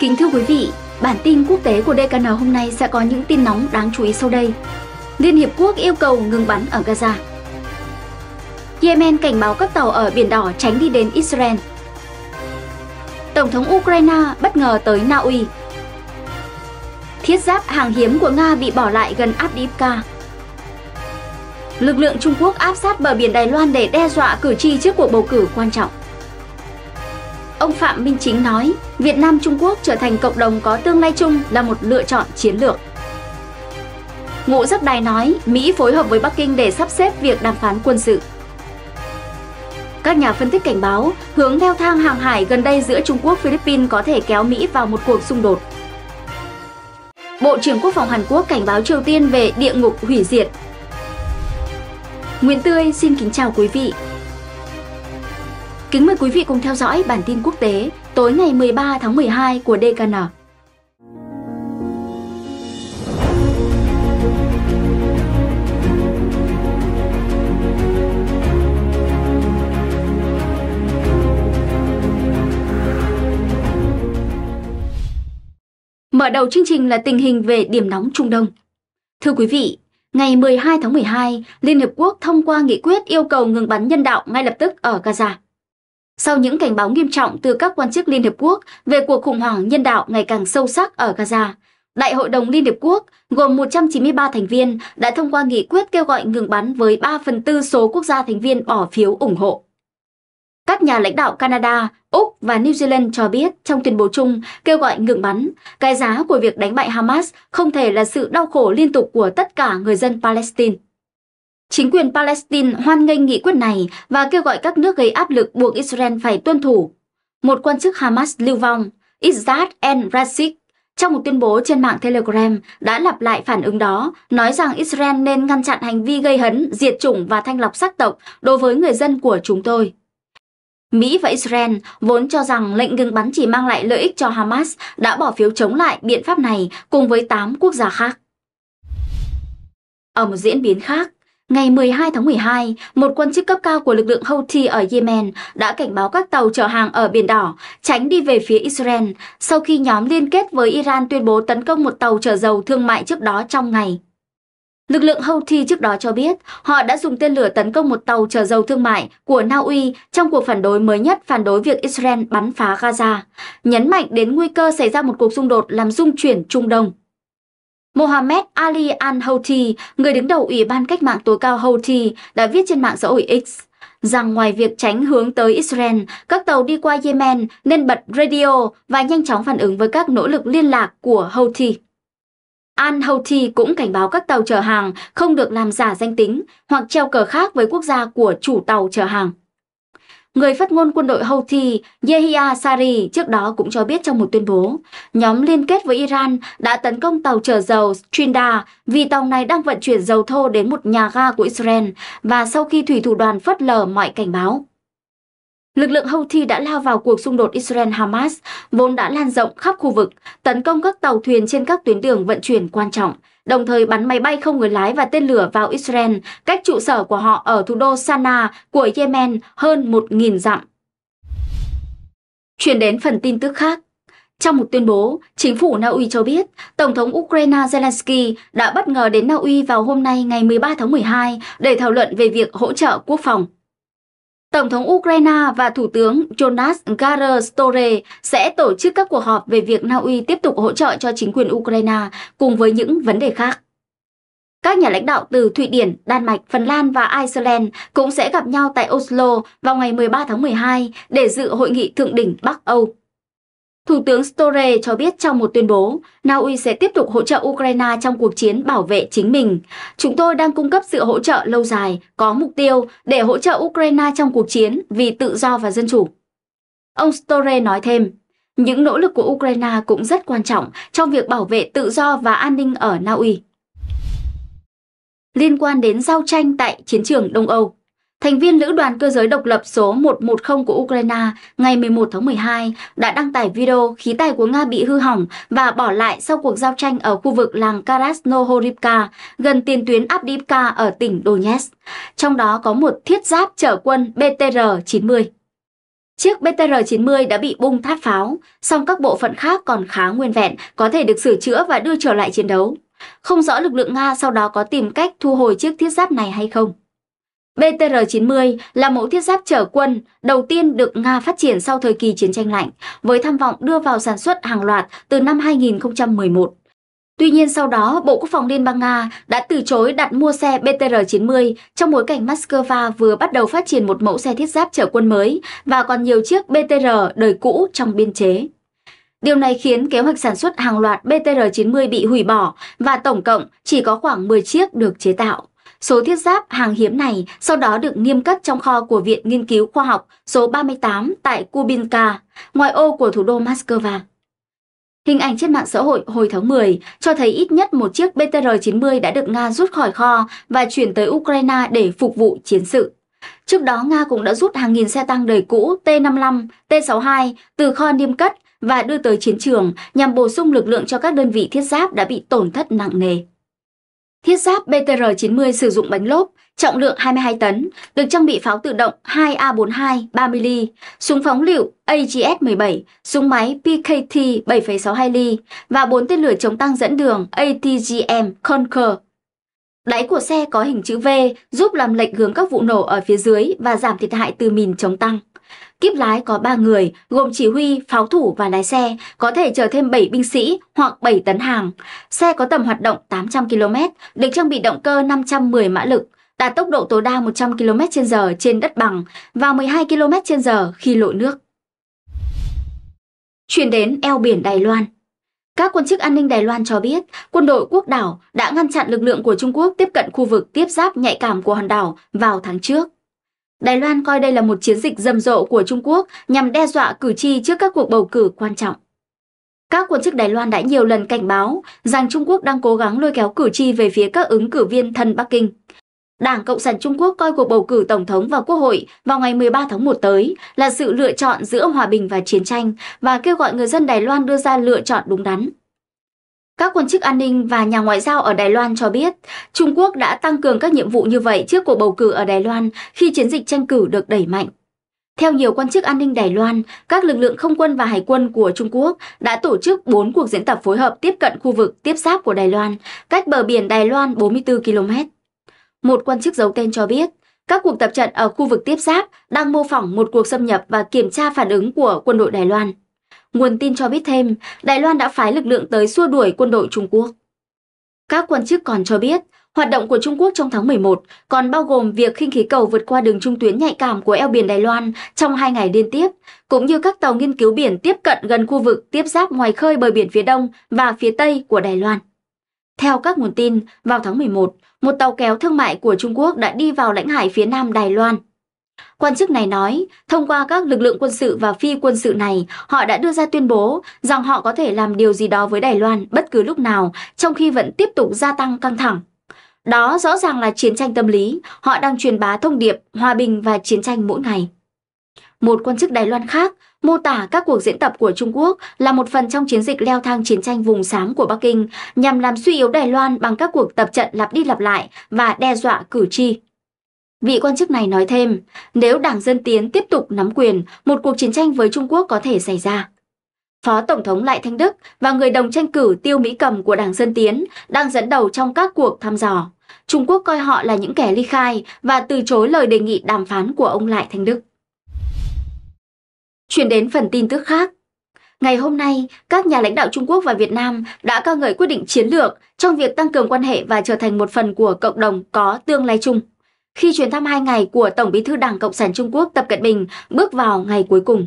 Kính thưa quý vị, bản tin quốc tế của DKN hôm nay sẽ có những tin nóng đáng chú ý sau đây. Liên Hiệp Quốc yêu cầu ngừng bắn ở Gaza. Yemen cảnh báo các tàu ở Biển Đỏ tránh đi đến Israel. Tổng thống Ukraine bất ngờ tới Na Uy. Thiết giáp hàng hiếm của Nga bị bỏ lại gần Abdiivka. Lực lượng Trung Quốc áp sát bờ biển Đài Loan để đe dọa cử tri trước cuộc bầu cử quan trọng. Ông Phạm Minh Chính nói, Việt Nam Trung Quốc trở thành cộng đồng có tương lai chung là một lựa chọn chiến lược. Ngũ Giáp Đài nói, Mỹ phối hợp với Bắc Kinh để sắp xếp việc đàm phán quân sự. Các nhà phân tích cảnh báo, hướng leo thang hàng hải gần đây giữa Trung Quốc Philippines có thể kéo Mỹ vào một cuộc xung đột. Bộ trưởng Quốc phòng Hàn Quốc cảnh báo Triều Tiên về địa ngục hủy diệt. Nguyễn Tươi xin kính chào quý vị. Kính mời quý vị cùng theo dõi bản tin quốc tế tối ngày 13 tháng 12 của DKN. Mở đầu chương trình là tình hình về điểm nóng Trung Đông. Thưa quý vị, ngày 12 tháng 12, Liên Hiệp Quốc thông qua nghị quyết yêu cầu ngừng bắn nhân đạo ngay lập tức ở Gaza sau những cảnh báo nghiêm trọng từ các quan chức Liên Hiệp Quốc về cuộc khủng hoảng nhân đạo ngày càng sâu sắc ở Gaza. Đại hội đồng Liên Hiệp Quốc gồm 193 thành viên đã thông qua nghị quyết kêu gọi ngừng bắn với 3 phần tư số quốc gia thành viên bỏ phiếu ủng hộ. Các nhà lãnh đạo Canada, Úc và New Zealand cho biết trong tuyên bố chung kêu gọi ngừng bắn, cái giá của việc đánh bại Hamas không thể là sự đau khổ liên tục của tất cả người dân Palestine. Chính quyền Palestine hoan nghênh nghị quyết này và kêu gọi các nước gây áp lực buộc Israel phải tuân thủ. Một quan chức Hamas lưu vong, Izzat El-Rasik, trong một tuyên bố trên mạng Telegram đã lặp lại phản ứng đó, nói rằng Israel nên ngăn chặn hành vi gây hấn, diệt chủng và thanh lọc sắc tộc đối với người dân của chúng tôi. Mỹ và Israel vốn cho rằng lệnh ngừng bắn chỉ mang lại lợi ích cho Hamas đã bỏ phiếu chống lại biện pháp này cùng với 8 quốc gia khác. Ở một diễn biến khác, Ngày 12 tháng 12, một quan chức cấp cao của lực lượng Houthi ở Yemen đã cảnh báo các tàu chở hàng ở Biển Đỏ tránh đi về phía Israel sau khi nhóm liên kết với Iran tuyên bố tấn công một tàu chở dầu thương mại trước đó trong ngày. Lực lượng Houthi trước đó cho biết họ đã dùng tên lửa tấn công một tàu chở dầu thương mại của Na Uy trong cuộc phản đối mới nhất phản đối việc Israel bắn phá Gaza, nhấn mạnh đến nguy cơ xảy ra một cuộc xung đột làm dung chuyển Trung Đông. Mohammed Ali al-Houthi, người đứng đầu Ủy ban Cách mạng tối cao Houthi, đã viết trên mạng xã hội X rằng ngoài việc tránh hướng tới Israel, các tàu đi qua Yemen nên bật radio và nhanh chóng phản ứng với các nỗ lực liên lạc của Houthi. Al-Houthi cũng cảnh báo các tàu chở hàng không được làm giả danh tính hoặc treo cờ khác với quốc gia của chủ tàu chở hàng. Người phát ngôn quân đội Houthi Yehia Sari trước đó cũng cho biết trong một tuyên bố, nhóm liên kết với Iran đã tấn công tàu chở dầu Trinda vì tàu này đang vận chuyển dầu thô đến một nhà ga của Israel và sau khi thủy thủ đoàn phớt lờ mọi cảnh báo. Lực lượng Houthi đã lao vào cuộc xung đột Israel-Hamas, vốn đã lan rộng khắp khu vực, tấn công các tàu thuyền trên các tuyến đường vận chuyển quan trọng, đồng thời bắn máy bay không người lái và tên lửa vào Israel, cách trụ sở của họ ở thủ đô Sana của Yemen hơn 1.000 dặm. Chuyển đến phần tin tức khác. Trong một tuyên bố, chính phủ Na Uy cho biết Tổng thống Ukraine Zelensky đã bất ngờ đến Na Uy vào hôm nay ngày 13 tháng 12 để thảo luận về việc hỗ trợ quốc phòng. Tổng thống Ukraine và Thủ tướng Jonas Gahr Store sẽ tổ chức các cuộc họp về việc Na Uy tiếp tục hỗ trợ cho chính quyền Ukraine cùng với những vấn đề khác. Các nhà lãnh đạo từ Thụy Điển, Đan Mạch, Phần Lan và Iceland cũng sẽ gặp nhau tại Oslo vào ngày 13 tháng 12 để dự hội nghị thượng đỉnh Bắc Âu Thủ tướng Store cho biết trong một tuyên bố, Na Uy sẽ tiếp tục hỗ trợ Ukraine trong cuộc chiến bảo vệ chính mình. Chúng tôi đang cung cấp sự hỗ trợ lâu dài, có mục tiêu để hỗ trợ Ukraine trong cuộc chiến vì tự do và dân chủ. Ông Store nói thêm, những nỗ lực của Ukraine cũng rất quan trọng trong việc bảo vệ tự do và an ninh ở Na Uy. Liên quan đến giao tranh tại chiến trường Đông Âu Thành viên Lữ đoàn Cơ giới độc lập số 110 của Ukraine ngày 11 tháng 12 đã đăng tải video khí tài của Nga bị hư hỏng và bỏ lại sau cuộc giao tranh ở khu vực làng Karasnohorivka gần tiền tuyến Abdiivka ở tỉnh Donetsk. Trong đó có một thiết giáp chở quân BTR-90. Chiếc BTR-90 đã bị bung thát pháo, song các bộ phận khác còn khá nguyên vẹn, có thể được sửa chữa và đưa trở lại chiến đấu. Không rõ lực lượng Nga sau đó có tìm cách thu hồi chiếc thiết giáp này hay không. BTR-90 là mẫu thiết giáp chở quân đầu tiên được Nga phát triển sau thời kỳ chiến tranh lạnh, với tham vọng đưa vào sản xuất hàng loạt từ năm 2011. Tuy nhiên sau đó, Bộ Quốc phòng Liên bang Nga đã từ chối đặt mua xe BTR-90 trong bối cảnh Moscow vừa bắt đầu phát triển một mẫu xe thiết giáp chở quân mới và còn nhiều chiếc BTR đời cũ trong biên chế. Điều này khiến kế hoạch sản xuất hàng loạt BTR-90 bị hủy bỏ và tổng cộng chỉ có khoảng 10 chiếc được chế tạo. Số thiết giáp hàng hiếm này sau đó được niêm cất trong kho của Viện Nghiên cứu Khoa học số 38 tại Kubinka, ngoại ô của thủ đô Moscow. Hình ảnh trên mạng xã hội hồi tháng 10 cho thấy ít nhất một chiếc BTR-90 đã được Nga rút khỏi kho và chuyển tới Ukraine để phục vụ chiến sự. Trước đó, Nga cũng đã rút hàng nghìn xe tăng đời cũ T-55, T-62 từ kho niêm cất và đưa tới chiến trường nhằm bổ sung lực lượng cho các đơn vị thiết giáp đã bị tổn thất nặng nề. Thiết giáp BTR-90 sử dụng bánh lốp, trọng lượng 22 tấn, được trang bị pháo tự động 2A42 3mm, súng phóng lựu AGS-17, súng máy PKT 7,62 ly và 4 tên lửa chống tăng dẫn đường ATGM Conquer. Đáy của xe có hình chữ V giúp làm lệch hướng các vụ nổ ở phía dưới và giảm thiệt hại từ mìn chống tăng kiếp lái có 3 người, gồm chỉ huy, pháo thủ và lái xe, có thể chở thêm 7 binh sĩ hoặc 7 tấn hàng. Xe có tầm hoạt động 800 km, được trang bị động cơ 510 mã lực, đạt tốc độ tối đa 100 km h trên đất bằng và 12 km h khi lội nước. Chuyển đến eo biển Đài Loan các quan chức an ninh Đài Loan cho biết, quân đội quốc đảo đã ngăn chặn lực lượng của Trung Quốc tiếp cận khu vực tiếp giáp nhạy cảm của hòn đảo vào tháng trước. Đài Loan coi đây là một chiến dịch rầm rộ của Trung Quốc nhằm đe dọa cử tri trước các cuộc bầu cử quan trọng. Các quan chức Đài Loan đã nhiều lần cảnh báo rằng Trung Quốc đang cố gắng lôi kéo cử tri về phía các ứng cử viên thân Bắc Kinh. Đảng Cộng sản Trung Quốc coi cuộc bầu cử Tổng thống và Quốc hội vào ngày 13 tháng 1 tới là sự lựa chọn giữa hòa bình và chiến tranh và kêu gọi người dân Đài Loan đưa ra lựa chọn đúng đắn. Các quan chức an ninh và nhà ngoại giao ở Đài Loan cho biết, Trung Quốc đã tăng cường các nhiệm vụ như vậy trước cuộc bầu cử ở Đài Loan khi chiến dịch tranh cử được đẩy mạnh. Theo nhiều quan chức an ninh Đài Loan, các lực lượng không quân và hải quân của Trung Quốc đã tổ chức 4 cuộc diễn tập phối hợp tiếp cận khu vực tiếp giáp của Đài Loan, cách bờ biển Đài Loan 44 km. Một quan chức giấu tên cho biết, các cuộc tập trận ở khu vực tiếp giáp đang mô phỏng một cuộc xâm nhập và kiểm tra phản ứng của quân đội Đài Loan. Nguồn tin cho biết thêm, Đài Loan đã phái lực lượng tới xua đuổi quân đội Trung Quốc. Các quan chức còn cho biết, hoạt động của Trung Quốc trong tháng 11 còn bao gồm việc khinh khí cầu vượt qua đường trung tuyến nhạy cảm của eo biển Đài Loan trong hai ngày liên tiếp, cũng như các tàu nghiên cứu biển tiếp cận gần khu vực tiếp giáp ngoài khơi bờ biển phía đông và phía tây của Đài Loan. Theo các nguồn tin, vào tháng 11, một tàu kéo thương mại của Trung Quốc đã đi vào lãnh hải phía nam Đài Loan Quan chức này nói, thông qua các lực lượng quân sự và phi quân sự này, họ đã đưa ra tuyên bố rằng họ có thể làm điều gì đó với Đài Loan bất cứ lúc nào, trong khi vẫn tiếp tục gia tăng căng thẳng. Đó rõ ràng là chiến tranh tâm lý, họ đang truyền bá thông điệp hòa bình và chiến tranh mỗi ngày. Một quan chức Đài Loan khác mô tả các cuộc diễn tập của Trung Quốc là một phần trong chiến dịch leo thang chiến tranh vùng sáng của Bắc Kinh nhằm làm suy yếu Đài Loan bằng các cuộc tập trận lặp đi lặp lại và đe dọa cử tri. Vị quan chức này nói thêm, nếu Đảng Dân Tiến tiếp tục nắm quyền, một cuộc chiến tranh với Trung Quốc có thể xảy ra. Phó Tổng thống Lại Thanh Đức và người đồng tranh cử Tiêu Mỹ Cầm của Đảng Dân Tiến đang dẫn đầu trong các cuộc thăm dò. Trung Quốc coi họ là những kẻ ly khai và từ chối lời đề nghị đàm phán của ông Lại Thanh Đức. Chuyển đến phần tin tức khác. Ngày hôm nay, các nhà lãnh đạo Trung Quốc và Việt Nam đã ca ngợi quyết định chiến lược trong việc tăng cường quan hệ và trở thành một phần của cộng đồng có tương lai chung khi chuyến thăm hai ngày của Tổng bí thư Đảng Cộng sản Trung Quốc Tập Cận Bình bước vào ngày cuối cùng.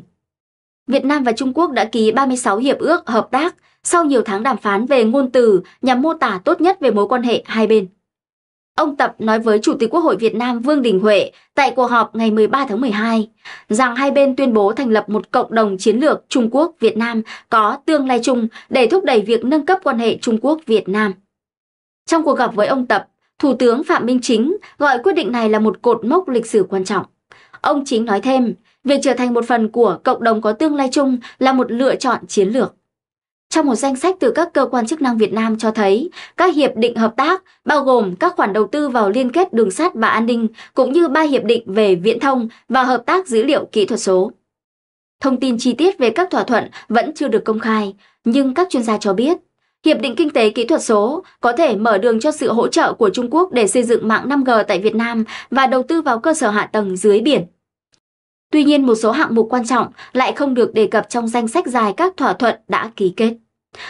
Việt Nam và Trung Quốc đã ký 36 hiệp ước hợp tác sau nhiều tháng đàm phán về ngôn từ nhằm mô tả tốt nhất về mối quan hệ hai bên. Ông Tập nói với Chủ tịch Quốc hội Việt Nam Vương Đình Huệ tại cuộc họp ngày 13 tháng 12 rằng hai bên tuyên bố thành lập một cộng đồng chiến lược Trung Quốc-Việt Nam có tương lai chung để thúc đẩy việc nâng cấp quan hệ Trung Quốc-Việt Nam. Trong cuộc gặp với ông Tập, Thủ tướng Phạm Minh Chính gọi quyết định này là một cột mốc lịch sử quan trọng. Ông Chính nói thêm, việc trở thành một phần của cộng đồng có tương lai chung là một lựa chọn chiến lược. Trong một danh sách từ các cơ quan chức năng Việt Nam cho thấy, các hiệp định hợp tác bao gồm các khoản đầu tư vào liên kết đường sắt và an ninh, cũng như ba hiệp định về viễn thông và hợp tác dữ liệu kỹ thuật số. Thông tin chi tiết về các thỏa thuận vẫn chưa được công khai, nhưng các chuyên gia cho biết Hiệp định Kinh tế Kỹ thuật số có thể mở đường cho sự hỗ trợ của Trung Quốc để xây dựng mạng 5G tại Việt Nam và đầu tư vào cơ sở hạ tầng dưới biển. Tuy nhiên, một số hạng mục quan trọng lại không được đề cập trong danh sách dài các thỏa thuận đã ký kết.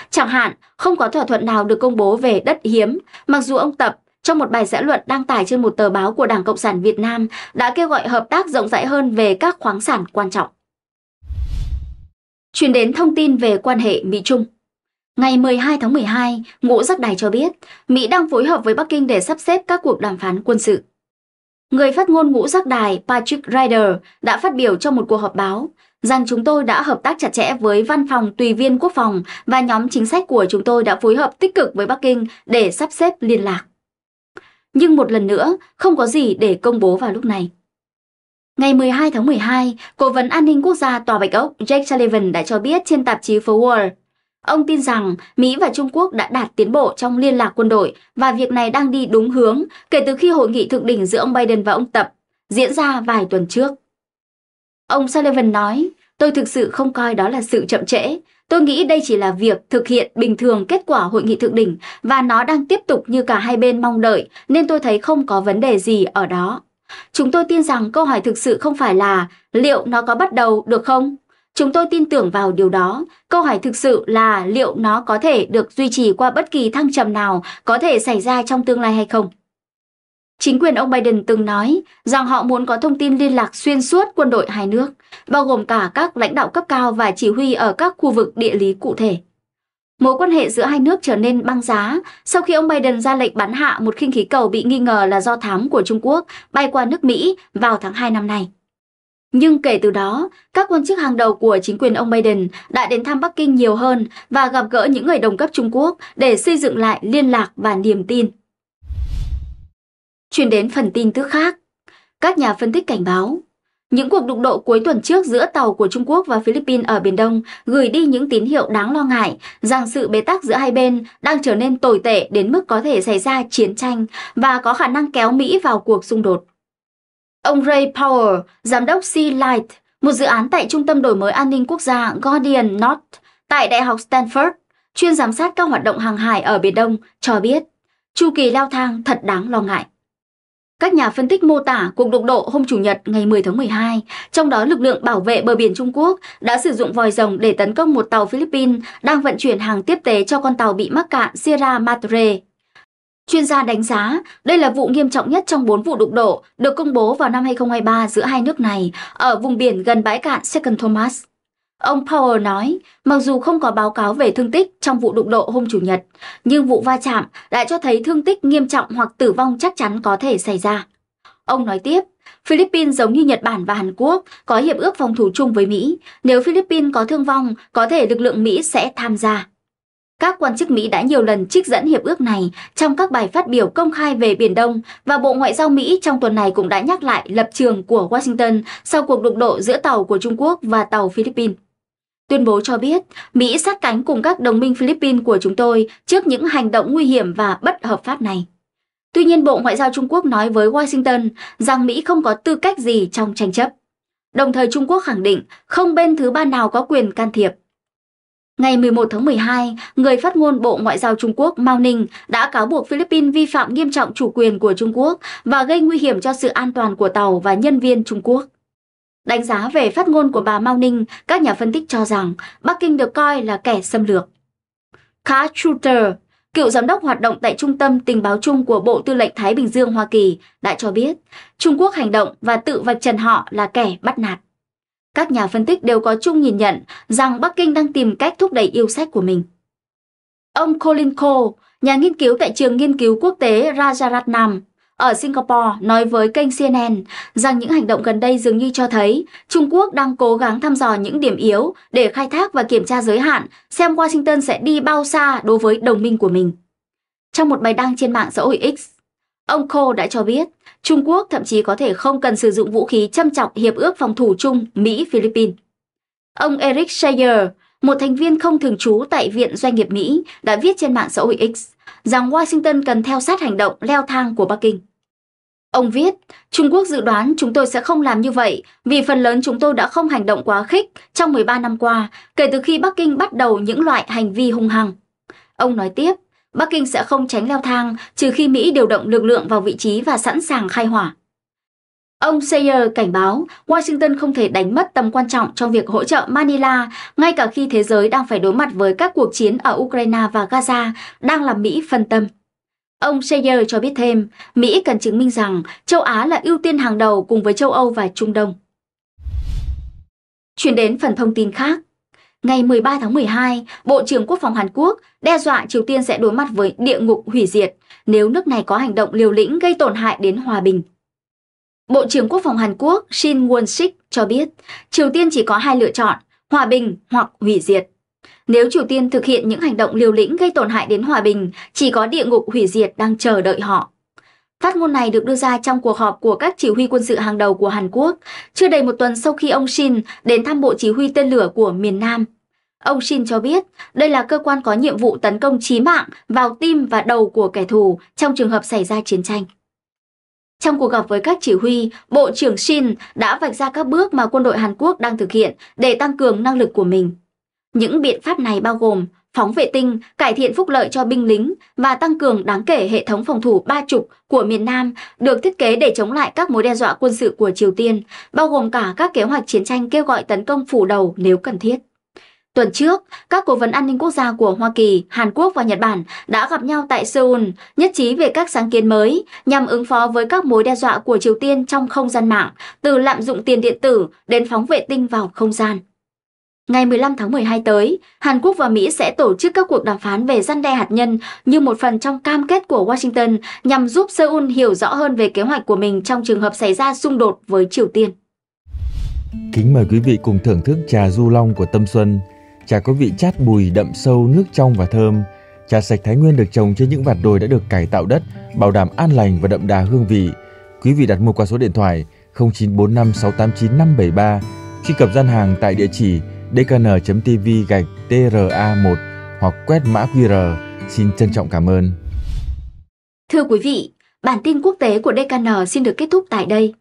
Chẳng hạn, không có thỏa thuận nào được công bố về đất hiếm, mặc dù ông Tập trong một bài xã luận đăng tải trên một tờ báo của Đảng Cộng sản Việt Nam đã kêu gọi hợp tác rộng rãi hơn về các khoáng sản quan trọng. Chuyển đến thông tin về quan hệ Mỹ-Trung. Ngày 12 tháng 12, Ngũ Giác Đài cho biết Mỹ đang phối hợp với Bắc Kinh để sắp xếp các cuộc đàm phán quân sự. Người phát ngôn Ngũ Giác Đài Patrick Ryder đã phát biểu trong một cuộc họp báo rằng chúng tôi đã hợp tác chặt chẽ với Văn phòng Tùy viên Quốc phòng và nhóm chính sách của chúng tôi đã phối hợp tích cực với Bắc Kinh để sắp xếp liên lạc. Nhưng một lần nữa, không có gì để công bố vào lúc này. Ngày 12 tháng 12, Cố vấn An ninh Quốc gia Tòa Bạch Ốc Jake Sullivan đã cho biết trên tạp chí Forward Ông tin rằng Mỹ và Trung Quốc đã đạt tiến bộ trong liên lạc quân đội và việc này đang đi đúng hướng kể từ khi hội nghị thượng đỉnh giữa ông Biden và ông Tập diễn ra vài tuần trước. Ông Sullivan nói, tôi thực sự không coi đó là sự chậm trễ. Tôi nghĩ đây chỉ là việc thực hiện bình thường kết quả hội nghị thượng đỉnh và nó đang tiếp tục như cả hai bên mong đợi nên tôi thấy không có vấn đề gì ở đó. Chúng tôi tin rằng câu hỏi thực sự không phải là liệu nó có bắt đầu được không Chúng tôi tin tưởng vào điều đó. Câu hỏi thực sự là liệu nó có thể được duy trì qua bất kỳ thăng trầm nào có thể xảy ra trong tương lai hay không? Chính quyền ông Biden từng nói rằng họ muốn có thông tin liên lạc xuyên suốt quân đội hai nước, bao gồm cả các lãnh đạo cấp cao và chỉ huy ở các khu vực địa lý cụ thể. Mối quan hệ giữa hai nước trở nên băng giá sau khi ông Biden ra lệnh bắn hạ một khinh khí cầu bị nghi ngờ là do thám của Trung Quốc bay qua nước Mỹ vào tháng 2 năm nay. Nhưng kể từ đó, các quan chức hàng đầu của chính quyền ông Biden đã đến thăm Bắc Kinh nhiều hơn và gặp gỡ những người đồng cấp Trung Quốc để xây dựng lại liên lạc và niềm tin. Chuyển đến phần tin tức khác, các nhà phân tích cảnh báo. Những cuộc đụng độ cuối tuần trước giữa tàu của Trung Quốc và Philippines ở Biển Đông gửi đi những tín hiệu đáng lo ngại rằng sự bế tắc giữa hai bên đang trở nên tồi tệ đến mức có thể xảy ra chiến tranh và có khả năng kéo Mỹ vào cuộc xung đột. Ông Ray Power, giám đốc Sea Light, một dự án tại Trung tâm Đổi mới An ninh Quốc gia Guardian North tại Đại học Stanford, chuyên giám sát các hoạt động hàng hải ở Biển Đông, cho biết chu kỳ leo thang thật đáng lo ngại. Các nhà phân tích mô tả cuộc đụng độ hôm Chủ nhật ngày 10 tháng 12, trong đó lực lượng bảo vệ bờ biển Trung Quốc đã sử dụng vòi rồng để tấn công một tàu Philippines đang vận chuyển hàng tiếp tế cho con tàu bị mắc cạn Sierra Madre. Chuyên gia đánh giá đây là vụ nghiêm trọng nhất trong 4 vụ đụng độ được công bố vào năm 2023 giữa hai nước này ở vùng biển gần bãi cạn Second Thomas. Ông Powell nói, mặc dù không có báo cáo về thương tích trong vụ đụng độ hôm Chủ nhật, nhưng vụ va chạm đã cho thấy thương tích nghiêm trọng hoặc tử vong chắc chắn có thể xảy ra. Ông nói tiếp, Philippines giống như Nhật Bản và Hàn Quốc có hiệp ước phòng thủ chung với Mỹ. Nếu Philippines có thương vong, có thể lực lượng Mỹ sẽ tham gia. Các quan chức Mỹ đã nhiều lần trích dẫn hiệp ước này trong các bài phát biểu công khai về Biển Đông và Bộ Ngoại giao Mỹ trong tuần này cũng đã nhắc lại lập trường của Washington sau cuộc đụng độ giữa tàu của Trung Quốc và tàu Philippines. Tuyên bố cho biết, Mỹ sát cánh cùng các đồng minh Philippines của chúng tôi trước những hành động nguy hiểm và bất hợp pháp này. Tuy nhiên, Bộ Ngoại giao Trung Quốc nói với Washington rằng Mỹ không có tư cách gì trong tranh chấp. Đồng thời Trung Quốc khẳng định không bên thứ ba nào có quyền can thiệp. Ngày 11 tháng 12, người phát ngôn Bộ Ngoại giao Trung Quốc Mao Ninh đã cáo buộc Philippines vi phạm nghiêm trọng chủ quyền của Trung Quốc và gây nguy hiểm cho sự an toàn của tàu và nhân viên Trung Quốc. Đánh giá về phát ngôn của bà Mao Ninh, các nhà phân tích cho rằng Bắc Kinh được coi là kẻ xâm lược. Khá Shooter, cựu giám đốc hoạt động tại Trung tâm Tình báo chung của Bộ Tư lệnh Thái Bình Dương Hoa Kỳ, đã cho biết Trung Quốc hành động và tự vạch trần họ là kẻ bắt nạt. Các nhà phân tích đều có chung nhìn nhận rằng Bắc Kinh đang tìm cách thúc đẩy yêu sách của mình. Ông Colin Cole, nhà nghiên cứu tại trường nghiên cứu quốc tế Rajaratnam ở Singapore nói với kênh CNN rằng những hành động gần đây dường như cho thấy Trung Quốc đang cố gắng thăm dò những điểm yếu để khai thác và kiểm tra giới hạn xem Washington sẽ đi bao xa đối với đồng minh của mình. Trong một bài đăng trên mạng xã hội X, ông Cole đã cho biết Trung Quốc thậm chí có thể không cần sử dụng vũ khí châm trọng Hiệp ước Phòng thủ chung Mỹ-Philippines. Ông Eric Sayer, một thành viên không thường trú tại Viện Doanh nghiệp Mỹ, đã viết trên mạng xã hội X rằng Washington cần theo sát hành động leo thang của Bắc Kinh. Ông viết, Trung Quốc dự đoán chúng tôi sẽ không làm như vậy vì phần lớn chúng tôi đã không hành động quá khích trong 13 năm qua kể từ khi Bắc Kinh bắt đầu những loại hành vi hung hăng. Ông nói tiếp, Bắc Kinh sẽ không tránh leo thang trừ khi Mỹ điều động lực lượng vào vị trí và sẵn sàng khai hỏa. Ông Sayer cảnh báo Washington không thể đánh mất tầm quan trọng trong việc hỗ trợ Manila, ngay cả khi thế giới đang phải đối mặt với các cuộc chiến ở Ukraine và Gaza đang làm Mỹ phân tâm. Ông Sayer cho biết thêm, Mỹ cần chứng minh rằng châu Á là ưu tiên hàng đầu cùng với châu Âu và Trung Đông. Chuyển đến phần thông tin khác. Ngày 13 tháng 12, Bộ trưởng Quốc phòng Hàn Quốc đe dọa Triều Tiên sẽ đối mặt với địa ngục hủy diệt nếu nước này có hành động liều lĩnh gây tổn hại đến hòa bình. Bộ trưởng Quốc phòng Hàn Quốc Shin Won-sik cho biết Triều Tiên chỉ có hai lựa chọn, hòa bình hoặc hủy diệt. Nếu Triều Tiên thực hiện những hành động liều lĩnh gây tổn hại đến hòa bình, chỉ có địa ngục hủy diệt đang chờ đợi họ. Phát ngôn này được đưa ra trong cuộc họp của các chỉ huy quân sự hàng đầu của Hàn Quốc, chưa đầy một tuần sau khi ông Shin đến thăm bộ chỉ huy tên lửa của miền Nam. Ông Shin cho biết đây là cơ quan có nhiệm vụ tấn công chí mạng vào tim và đầu của kẻ thù trong trường hợp xảy ra chiến tranh. Trong cuộc gặp với các chỉ huy, Bộ trưởng Shin đã vạch ra các bước mà quân đội Hàn Quốc đang thực hiện để tăng cường năng lực của mình. Những biện pháp này bao gồm phóng vệ tinh, cải thiện phúc lợi cho binh lính và tăng cường đáng kể hệ thống phòng thủ ba trục của miền Nam được thiết kế để chống lại các mối đe dọa quân sự của Triều Tiên, bao gồm cả các kế hoạch chiến tranh kêu gọi tấn công phủ đầu nếu cần thiết. Tuần trước, các cố vấn an ninh quốc gia của Hoa Kỳ, Hàn Quốc và Nhật Bản đã gặp nhau tại Seoul, nhất trí về các sáng kiến mới nhằm ứng phó với các mối đe dọa của Triều Tiên trong không gian mạng, từ lạm dụng tiền điện tử đến phóng vệ tinh vào không gian. Ngày 15 tháng 12 tới, Hàn Quốc và Mỹ sẽ tổ chức các cuộc đàm phán về răn đe hạt nhân như một phần trong cam kết của Washington nhằm giúp Seoul hiểu rõ hơn về kế hoạch của mình trong trường hợp xảy ra xung đột với Triều Tiên. Kính mời quý vị cùng thưởng thức trà du long của Tâm Xuân. Trà có vị chát bùi, đậm sâu, nước trong và thơm. Trà sạch Thái Nguyên được trồng trên những vạt đồi đã được cải tạo đất, bảo đảm an lành và đậm đà hương vị. Quý vị đặt mua qua số điện thoại 0945 689 573. Truy cập gian hàng tại địa chỉ dkn.tv gạch TRA1 hoặc quét mã QR. Xin trân trọng cảm ơn. Thưa quý vị, bản tin quốc tế của DKN xin được kết thúc tại đây.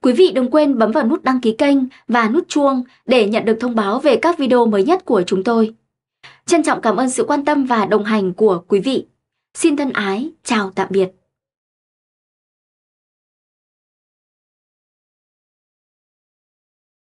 Quý vị đừng quên bấm vào nút đăng ký kênh và nút chuông để nhận được thông báo về các video mới nhất của chúng tôi. Trân trọng cảm ơn sự quan tâm và đồng hành của quý vị. Xin thân ái, chào tạm biệt.